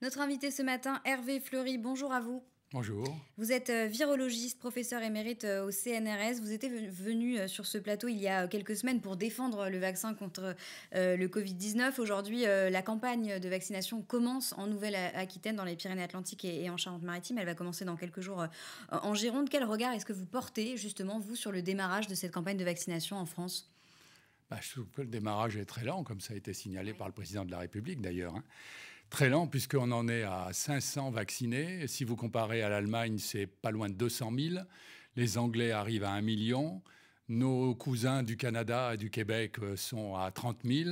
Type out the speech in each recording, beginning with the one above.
Notre invité ce matin, Hervé Fleury, bonjour à vous. Bonjour. Vous êtes euh, virologiste, professeur émérite euh, au CNRS. Vous étiez venu euh, sur ce plateau il y a quelques semaines pour défendre le vaccin contre le Covid-19. Aujourd'hui, la campagne de vaccination commence en Nouvelle-Aquitaine, dans les Pyrénées-Atlantiques et en Charente-Maritime. Elle va commencer dans quelques jours en Gironde. Quel regard est-ce que vous portez, justement, vous, sur le démarrage de cette campagne de vaccination en France bah, je trouve que le démarrage est très lent, comme ça a été signalé par le président de la République d'ailleurs. Hein très lent, puisqu'on en est à 500 vaccinés. Si vous comparez à l'Allemagne, c'est pas loin de 200 000. Les Anglais arrivent à 1 million. Nos cousins du Canada et du Québec euh, sont à 30 000.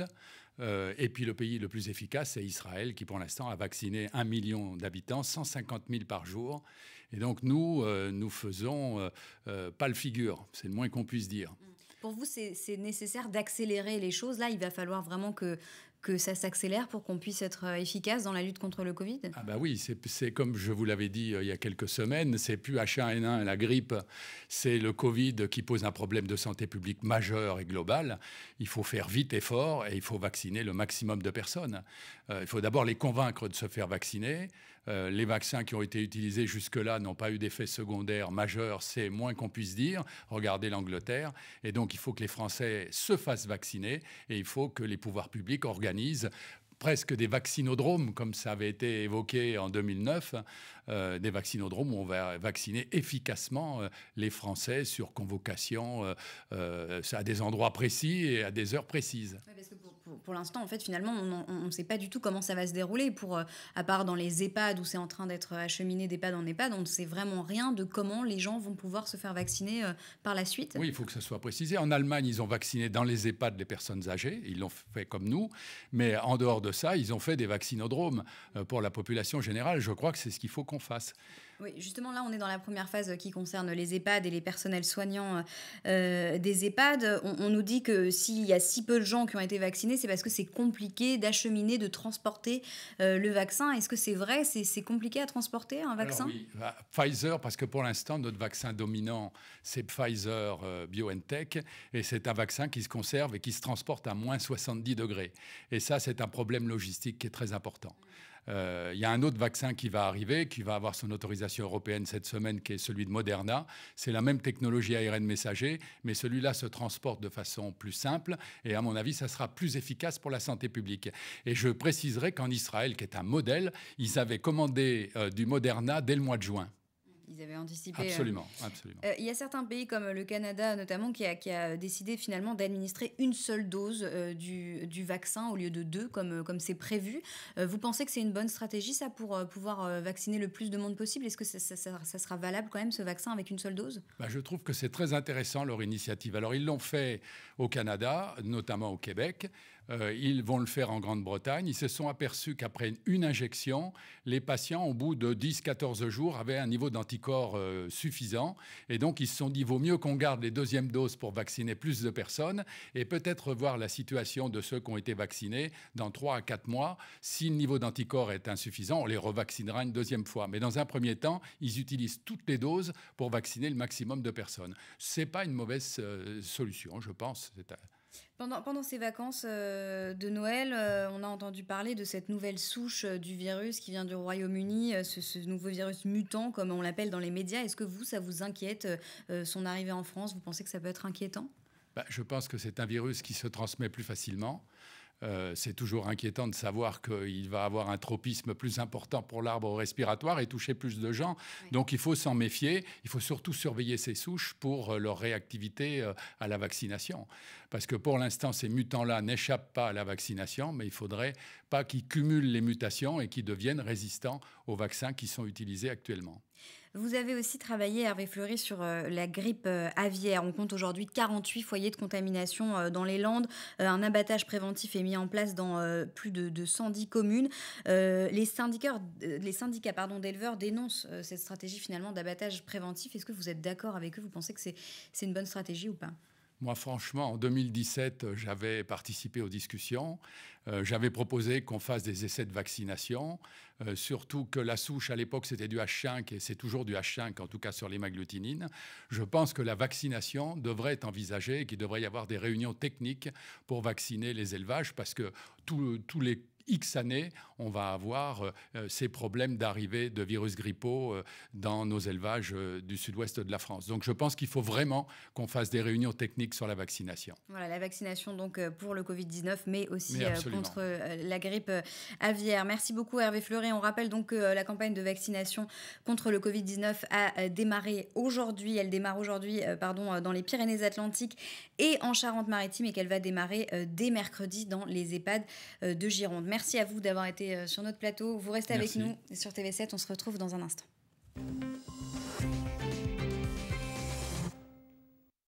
Euh, et puis le pays le plus efficace, c'est Israël, qui pour l'instant a vacciné 1 million d'habitants, 150 000 par jour. Et donc nous, euh, nous faisons pas le figure, c'est le moins qu'on puisse dire. Pour vous, c'est nécessaire d'accélérer les choses. Là, il va falloir vraiment que que ça s'accélère pour qu'on puisse être euh, efficace dans la lutte contre le Covid Ah bah oui, c'est comme je vous l'avais dit euh, il y a quelques semaines, c'est plus H1N1 la grippe, c'est le Covid qui pose un problème de santé publique majeur et global. Il faut faire vite et fort et il faut vacciner le maximum de personnes. Euh, il faut d'abord les convaincre de se faire vacciner. les vaccins qui ont été utilisés jusque-là n'ont pas eu d'effet secondaire majeur, c'est moins qu'on puisse dire. Regardez l'Angleterre. Et donc il faut que les Français se fassent vacciner et il faut que les pouvoirs publics organisent organise presque des vaccinodromes, comme ça avait été évoqué en 2009, euh, des vaccinodromes où on va vacciner efficacement euh, les Français sur convocation euh, à des endroits précis et à des heures précises pour, l'instant, en fait, finalement, on ne sait pas du tout comment ça va se dérouler. Pour, euh, à part dans les EHPAD où c'est en train d'être acheminé d'EHPAD en EHPAD, on ne sait vraiment rien de comment les gens vont pouvoir se faire vacciner euh, par la suite. Oui, il faut que ce soit précisé. En Allemagne, ils ont vacciné dans les EHPAD les personnes âgées. Ils l'ont fait comme nous. Mais en dehors de ça, ils ont fait des vaccinodromes euh, pour la population générale. Je crois que c'est ce qu'il faut qu'on fasse. Oui, justement, là, on est dans la première phase euh, qui concerne les EHPAD et les personnels soignants euh, euh, des EHPAD. On, nous dit que s'il y a si peu de gens qui ont été vaccinés, c'est parce que c'est compliqué d'acheminer, de transporter le vaccin. Est-ce que c'est vrai C'est compliqué à transporter un vaccin Oui, bah, Pfizer, parce que pour l'instant, notre vaccin dominant, c'est Pfizer BioNTech, et c'est un vaccin qui se conserve et qui se transporte à moins 70 degrés. Et ça, c'est un problème logistique qui est très important. Euh, il y a un autre vaccin qui va arriver, qui va avoir son autorisation européenne cette semaine, qui est celui de Moderna. C'est la même technologie ARN messager, mais celui-là se transporte de façon plus simple. Et à mon avis, ça sera plus efficace pour la santé publique. Et je préciserai qu'en Israël, qui est un modèle, ils avaient commandé euh, du Moderna dès le mois de juin ils avaient anticipé. Euh, absolument, euh, Il y a certains pays comme le Canada notamment qui a, décidé finalement d'administrer une seule dose euh, du, vaccin au lieu de deux comme comme c'est prévu. vous pensez que c'est une bonne stratégie ça pour pouvoir vacciner le plus de monde possible Est-ce que ça, sera valable quand même ce vaccin avec une seule dose bah, Je trouve que c'est très intéressant leur initiative. Alors ils l'ont fait au Canada, notamment au Québec. Euh, ils vont le faire en Grande-Bretagne. Ils se sont aperçus qu'après une injection, les patients, au bout de 10-14 jours, avaient un niveau d'anticorps euh, suffisant. Et donc, ils se sont dit, vaut mieux qu'on garde les deuxièmes doses pour vacciner plus de personnes et peut-être voir la situation de ceux qui ont été vaccinés dans 3 à 4 mois. Si le niveau d'anticorps est insuffisant, on les revaccinera une deuxième fois. Mais dans un premier temps, ils utilisent toutes les doses pour vacciner le maximum de personnes. Ce n'est pas une mauvaise euh, solution, je pense. Pendant, pendant ces vacances euh, de Noël, euh, on a entendu parler de cette nouvelle souche euh, du virus qui vient du Royaume-Uni, ce, nouveau virus mutant, comme on l'appelle dans les médias. Est-ce que vous, ça vous inquiète, son arrivée en France Vous pensez que ça peut être inquiétant bah, Je pense que c'est un virus qui se transmet plus facilement. Euh, c'est toujours inquiétant de savoir qu'il va avoir un tropisme plus important pour l'arbre respiratoire et toucher plus de gens. Donc il faut s'en méfier. Il faut surtout surveiller ces souches pour euh, leur réactivité euh, à la vaccination. Parce que pour l'instant, ces mutants-là n'échappent pas à la vaccination, mais il faudrait pas qu'ils cumulent les mutations et qu'ils deviennent résistants aux vaccins qui sont utilisés actuellement. Vous avez aussi travaillé, Hervé Fleury, sur euh, la grippe euh, aviaire. On compte aujourd'hui 48 foyers de contamination euh, dans les Landes. un abattage préventif est mis en place dans plus de, 110 communes. les, syndicats, pardon, d'éleveurs dénoncent cette stratégie finalement d'abattage préventif. Est-ce que vous êtes d'accord avec eux Vous pensez que c'est une bonne stratégie ou pas moi, franchement, en 2017, euh, j'avais participé aux discussions. Euh, j'avais proposé qu'on fasse des essais de vaccination, euh, surtout que la souche, à l'époque, c'était du H5 et c'est toujours du H5, en tout cas sur les l'hémagglutinine. Je pense que la vaccination devrait être envisagée et qu'il devrait y avoir des réunions techniques pour vacciner les élevages parce que tous les X années, on va avoir euh, euh, ces problèmes d'arrivée de virus grippaux euh, dans nos élevages du sud-ouest de la France. Donc je pense qu'il faut vraiment qu'on fasse des réunions techniques sur la vaccination. Voilà, la vaccination donc pour le Covid-19, mais aussi contre la grippe aviaire. Merci beaucoup Hervé Fleury. On rappelle donc que la campagne de vaccination contre le Covid-19 a démarré aujourd'hui. Elle démarre aujourd'hui pardon, dans les Pyrénées-Atlantiques et en Charente-Maritime et qu'elle va démarrer dès mercredi dans les EHPAD de Gironde. Merci merci à vous d'avoir été euh, sur notre plateau. Vous restez avec nous sur TV7. On se retrouve dans un instant.